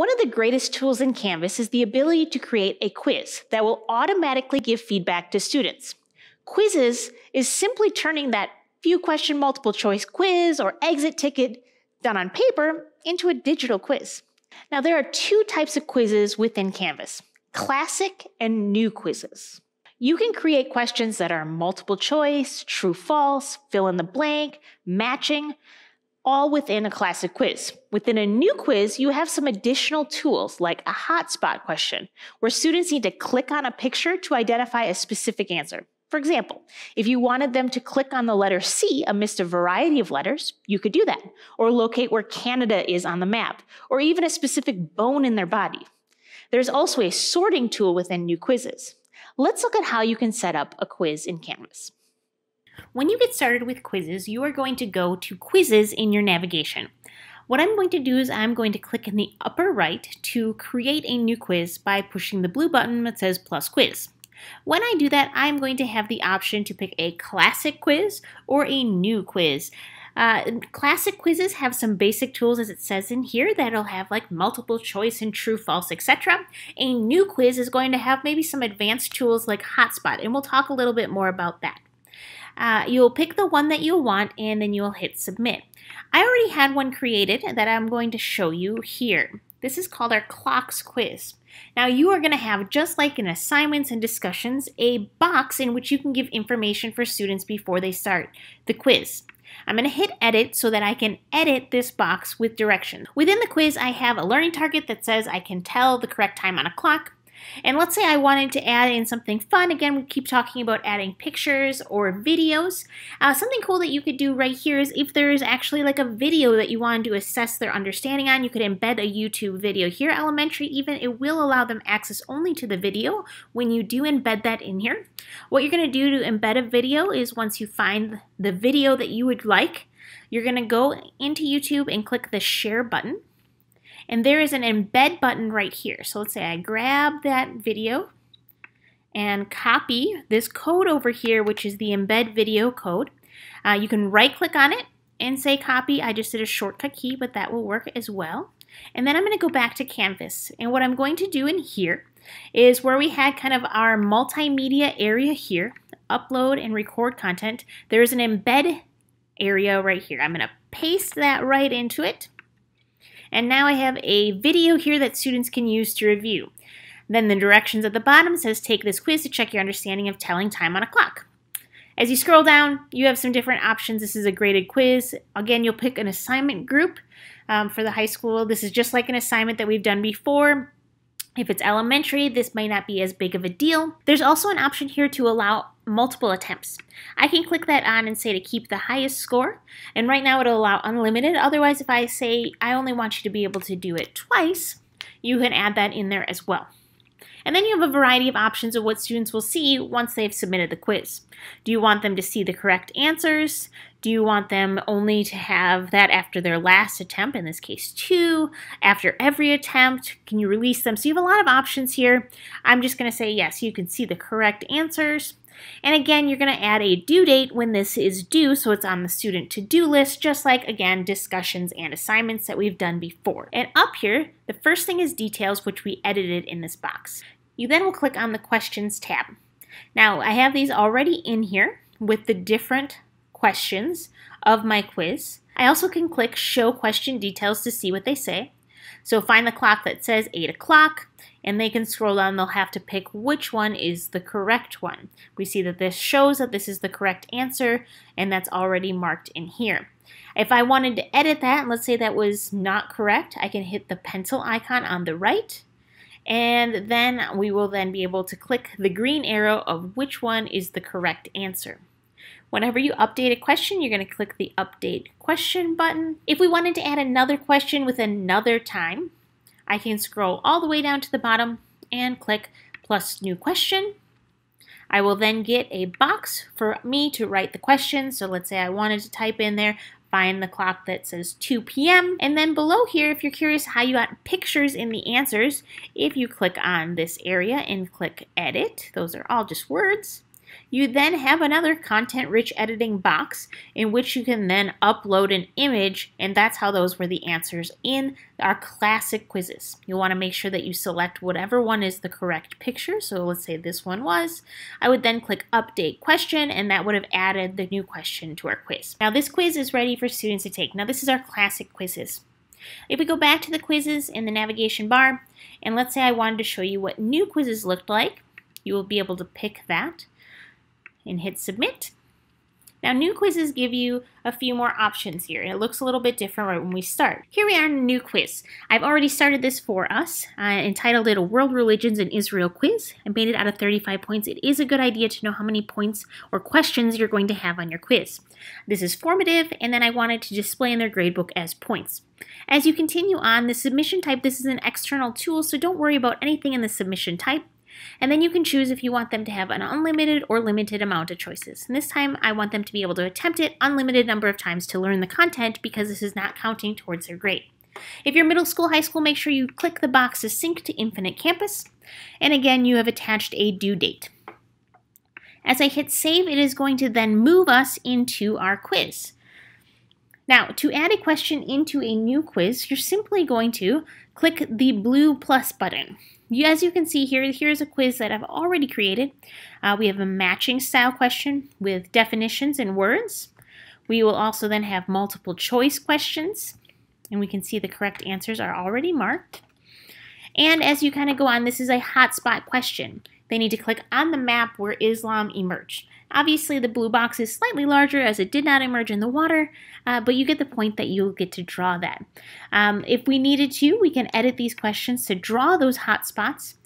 One of the greatest tools in Canvas is the ability to create a quiz that will automatically give feedback to students. Quizzes is simply turning that few question multiple choice quiz or exit ticket done on paper into a digital quiz. Now, there are two types of quizzes within Canvas classic and new quizzes. You can create questions that are multiple choice, true false, fill in the blank, matching, all within a classic quiz. Within a new quiz, you have some additional tools like a hotspot question, where students need to click on a picture to identify a specific answer. For example, if you wanted them to click on the letter C amidst a variety of letters, you could do that, or locate where Canada is on the map, or even a specific bone in their body. There's also a sorting tool within new quizzes. Let's look at how you can set up a quiz in Canvas. When you get started with quizzes, you are going to go to quizzes in your navigation. What I'm going to do is I'm going to click in the upper right to create a new quiz by pushing the blue button that says plus quiz. When I do that, I'm going to have the option to pick a classic quiz or a new quiz. Uh, classic quizzes have some basic tools, as it says in here, that'll have like multiple choice and true, false, etc. A new quiz is going to have maybe some advanced tools like Hotspot, and we'll talk a little bit more about that. Uh, you'll pick the one that you want and then you'll hit submit. I already had one created that I'm going to show you here. This is called our clocks quiz. Now you are going to have, just like in assignments and discussions, a box in which you can give information for students before they start the quiz. I'm going to hit edit so that I can edit this box with directions. Within the quiz, I have a learning target that says I can tell the correct time on a clock, and let's say I wanted to add in something fun. Again, we keep talking about adding pictures or videos. Uh, something cool that you could do right here is if there's actually like a video that you wanted to assess their understanding on, you could embed a YouTube video. Here, elementary even, it will allow them access only to the video when you do embed that in here. What you're going to do to embed a video is once you find the video that you would like, you're going to go into YouTube and click the share button. And there is an embed button right here. So let's say I grab that video and copy this code over here, which is the embed video code. Uh, you can right click on it and say copy. I just did a shortcut key, but that will work as well. And then I'm going to go back to Canvas. And what I'm going to do in here is where we had kind of our multimedia area here, upload and record content, there's an embed area right here. I'm going to paste that right into it. And now I have a video here that students can use to review. Then the directions at the bottom says take this quiz to check your understanding of telling time on a clock. As you scroll down, you have some different options. This is a graded quiz. Again, you'll pick an assignment group um, for the high school. This is just like an assignment that we've done before, if it's elementary, this might not be as big of a deal. There's also an option here to allow multiple attempts. I can click that on and say to keep the highest score, and right now it'll allow unlimited. Otherwise, if I say I only want you to be able to do it twice, you can add that in there as well. And then you have a variety of options of what students will see once they've submitted the quiz. Do you want them to see the correct answers? Do you want them only to have that after their last attempt, in this case two, after every attempt? Can you release them? So you have a lot of options here. I'm just going to say yes, you can see the correct answers. And again, you're going to add a due date when this is due so it's on the student to-do list, just like, again, discussions and assignments that we've done before. And up here, the first thing is details, which we edited in this box. You then will click on the questions tab. Now, I have these already in here with the different questions of my quiz. I also can click Show Question Details to see what they say. So find the clock that says 8 o'clock, and they can scroll down. They'll have to pick which one is the correct one. We see that this shows that this is the correct answer, and that's already marked in here. If I wanted to edit that, let's say that was not correct, I can hit the pencil icon on the right, and then we will then be able to click the green arrow of which one is the correct answer. Whenever you update a question, you're going to click the Update Question button. If we wanted to add another question with another time, I can scroll all the way down to the bottom and click Plus New Question. I will then get a box for me to write the question. So let's say I wanted to type in there, find the clock that says 2 p.m. And then below here, if you're curious how you got pictures in the answers, if you click on this area and click edit, those are all just words, you then have another content rich editing box in which you can then upload an image, and that's how those were the answers in our classic quizzes. you want to make sure that you select whatever one is the correct picture. So let's say this one was. I would then click update question, and that would have added the new question to our quiz. Now, this quiz is ready for students to take. Now, this is our classic quizzes. If we go back to the quizzes in the navigation bar, and let's say I wanted to show you what new quizzes looked like, you will be able to pick that and hit submit. Now new quizzes give you a few more options here it looks a little bit different right when we start. Here we are in a new quiz. I've already started this for us. I entitled it a World Religions in Israel quiz. I made it out of 35 points. It is a good idea to know how many points or questions you're going to have on your quiz. This is formative and then I wanted to display in their gradebook as points. As you continue on, the submission type, this is an external tool, so don't worry about anything in the submission type. And then you can choose if you want them to have an unlimited or limited amount of choices. And this time I want them to be able to attempt it unlimited number of times to learn the content because this is not counting towards their grade. If you're middle school, high school, make sure you click the box to sync to Infinite Campus. And again, you have attached a due date. As I hit save, it is going to then move us into our quiz. Now, to add a question into a new quiz, you're simply going to click the blue plus button. You, as you can see here, here's a quiz that I've already created. Uh, we have a matching style question with definitions and words. We will also then have multiple choice questions, and we can see the correct answers are already marked. And as you kind of go on, this is a hotspot question. They need to click on the map where Islam emerged. Obviously, the blue box is slightly larger as it did not emerge in the water, uh, but you get the point that you'll get to draw that. Um, if we needed to, we can edit these questions to draw those hot spots.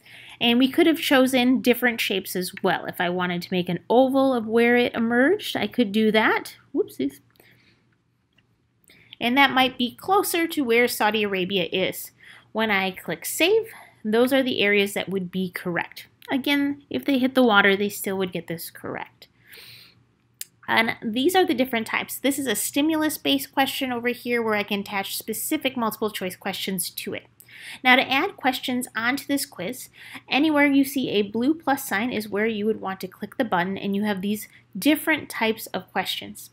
And we could have chosen different shapes as well. If I wanted to make an oval of where it emerged, I could do that. Whoopsies. And that might be closer to where Saudi Arabia is. When I click Save, those are the areas that would be correct. Again, if they hit the water, they still would get this correct. And these are the different types. This is a stimulus-based question over here where I can attach specific multiple choice questions to it. Now to add questions onto this quiz, anywhere you see a blue plus sign is where you would want to click the button and you have these different types of questions.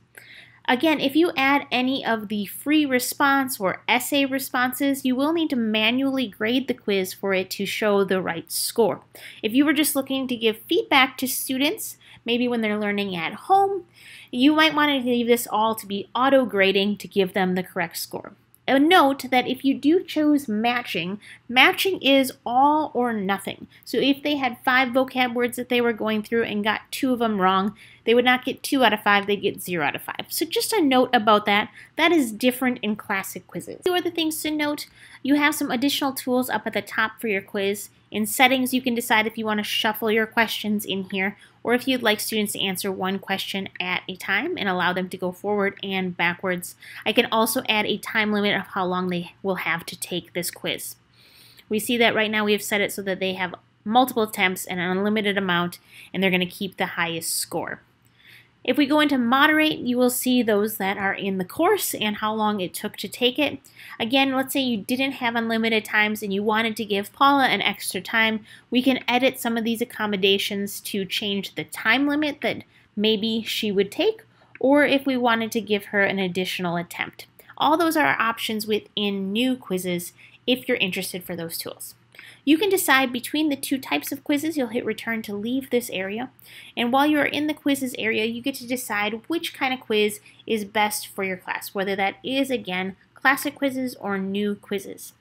Again, if you add any of the free response or essay responses, you will need to manually grade the quiz for it to show the right score. If you were just looking to give feedback to students, maybe when they're learning at home, you might want to leave this all to be auto grading to give them the correct score a uh, note that if you do choose matching, matching is all or nothing. So if they had five vocab words that they were going through and got two of them wrong, they would not get two out of five, they'd get zero out of five. So just a note about that. That is different in classic quizzes. Two other things to note, you have some additional tools up at the top for your quiz. In settings, you can decide if you want to shuffle your questions in here or if you'd like students to answer one question at a time and allow them to go forward and backwards. I can also add a time limit of how long they will have to take this quiz. We see that right now we have set it so that they have multiple attempts and an unlimited amount and they're going to keep the highest score. If we go into moderate, you will see those that are in the course and how long it took to take it. Again, let's say you didn't have unlimited times and you wanted to give Paula an extra time, we can edit some of these accommodations to change the time limit that maybe she would take, or if we wanted to give her an additional attempt. All those are options within new quizzes if you're interested for those tools. You can decide between the two types of quizzes. You'll hit return to leave this area. And while you are in the quizzes area, you get to decide which kind of quiz is best for your class, whether that is, again, classic quizzes or new quizzes.